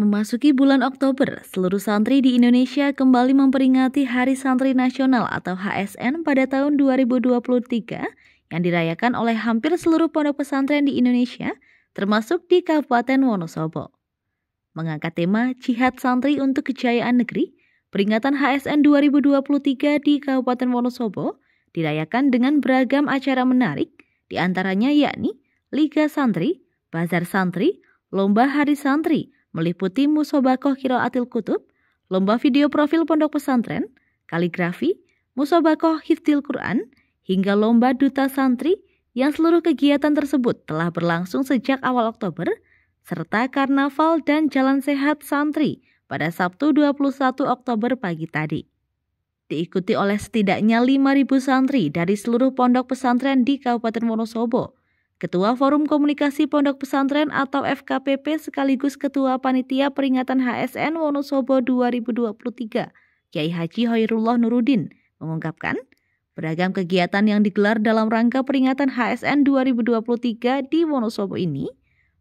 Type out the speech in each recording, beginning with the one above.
Memasuki bulan Oktober, seluruh santri di Indonesia kembali memperingati Hari Santri Nasional atau HSN pada tahun 2023 yang dirayakan oleh hampir seluruh pondok pesantren di Indonesia, termasuk di Kabupaten Wonosobo. Mengangkat tema Jihad Santri untuk Kejayaan Negeri, peringatan HSN 2023 di Kabupaten Wonosobo dirayakan dengan beragam acara menarik, diantaranya yakni Liga Santri, Bazar Santri, Lomba Hari Santri, meliputi musobakoh kiroatil kutub, lomba video profil pondok pesantren, kaligrafi, musobakoh hiftil Quran, hingga lomba duta santri yang seluruh kegiatan tersebut telah berlangsung sejak awal Oktober, serta karnaval dan jalan sehat santri pada Sabtu 21 Oktober pagi tadi. Diikuti oleh setidaknya 5.000 santri dari seluruh pondok pesantren di Kabupaten Wonosobo, Ketua Forum Komunikasi Pondok Pesantren atau FKPP sekaligus Ketua Panitia Peringatan HSN Wonosobo 2023, Kiai Haji Hoirullah Nurudin, mengungkapkan, beragam kegiatan yang digelar dalam rangka peringatan HSN 2023 di Wonosobo ini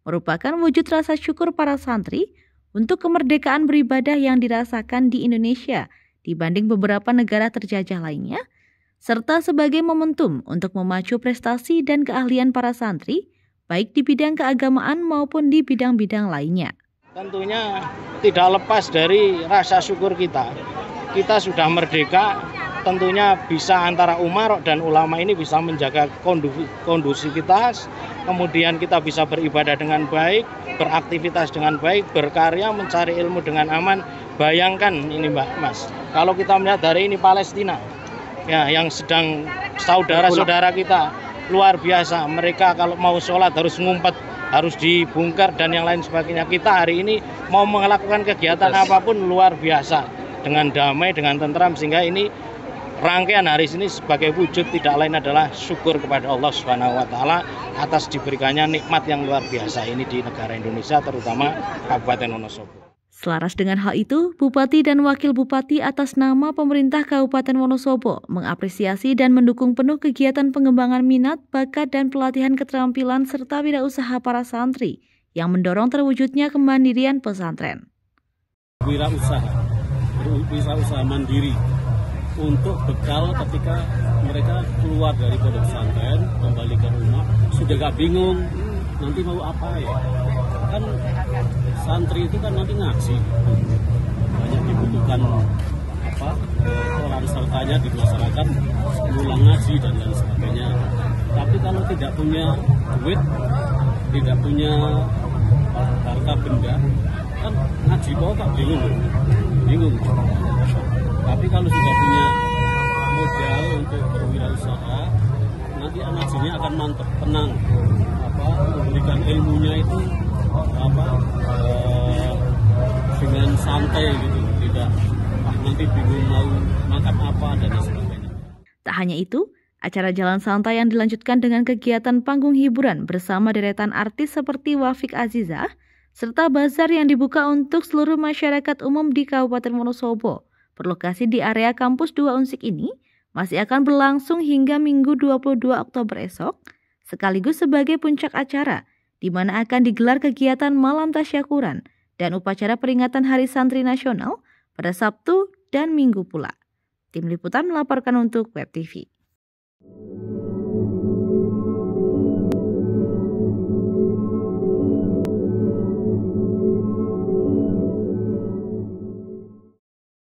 merupakan wujud rasa syukur para santri untuk kemerdekaan beribadah yang dirasakan di Indonesia dibanding beberapa negara terjajah lainnya – serta sebagai momentum untuk memacu prestasi dan keahlian para santri, baik di bidang keagamaan maupun di bidang-bidang lainnya. Tentunya tidak lepas dari rasa syukur kita. Kita sudah merdeka, tentunya bisa antara umar dan ulama ini bisa menjaga kondusivitas, kemudian kita bisa beribadah dengan baik, beraktivitas dengan baik, berkarya, mencari ilmu dengan aman. Bayangkan ini Mbak Mas, kalau kita melihat dari ini Palestina, ya yang sedang saudara-saudara kita luar biasa mereka kalau mau sholat harus ngumpet harus dibungkar dan yang lain sebagainya kita hari ini mau melakukan kegiatan yes. apapun luar biasa dengan damai dengan tentram sehingga ini rangkaian hari ini sebagai wujud tidak lain adalah syukur kepada Allah Subhanahu wa taala atas diberikannya nikmat yang luar biasa ini di negara Indonesia terutama Kabupaten Wonosobo. Selaras dengan hal itu, Bupati dan Wakil Bupati atas nama pemerintah Kabupaten Wonosobo mengapresiasi dan mendukung penuh kegiatan pengembangan minat, bakat, dan pelatihan keterampilan serta wirausaha para santri yang mendorong terwujudnya kemandirian pesantren. Wirausaha, wirausaha mandiri untuk bekal ketika mereka keluar dari pondok pesantren, kembali ke rumah, sudah gak bingung nanti mau apa ya kan santri itu kan nanti ngaksi banyak dibutuhkan apa orang sertanya di masyarakat mulai ngaji dan lain sebagainya tapi kalau tidak punya duit tidak punya eh, harta benda kan ngaji kok tak bingung bingung tapi kalau sudah punya modal untuk berwirausaha nanti ngajinya akan mantap tenang santai gitu tidak ah, nanti bingung mau makan apa dan sebagainya tak hanya itu Acara jalan santai yang dilanjutkan dengan kegiatan panggung hiburan bersama deretan artis seperti Wafik Aziza serta bazar yang dibuka untuk seluruh masyarakat umum di Kabupaten Wonosobo. Berlokasi di area kampus dua Unsik ini masih akan berlangsung hingga Minggu 22 Oktober esok, sekaligus sebagai puncak acara di mana akan digelar kegiatan malam tasyakuran dan upacara peringatan Hari Santri Nasional pada Sabtu dan Minggu pula. Tim liputan melaporkan untuk Web TV.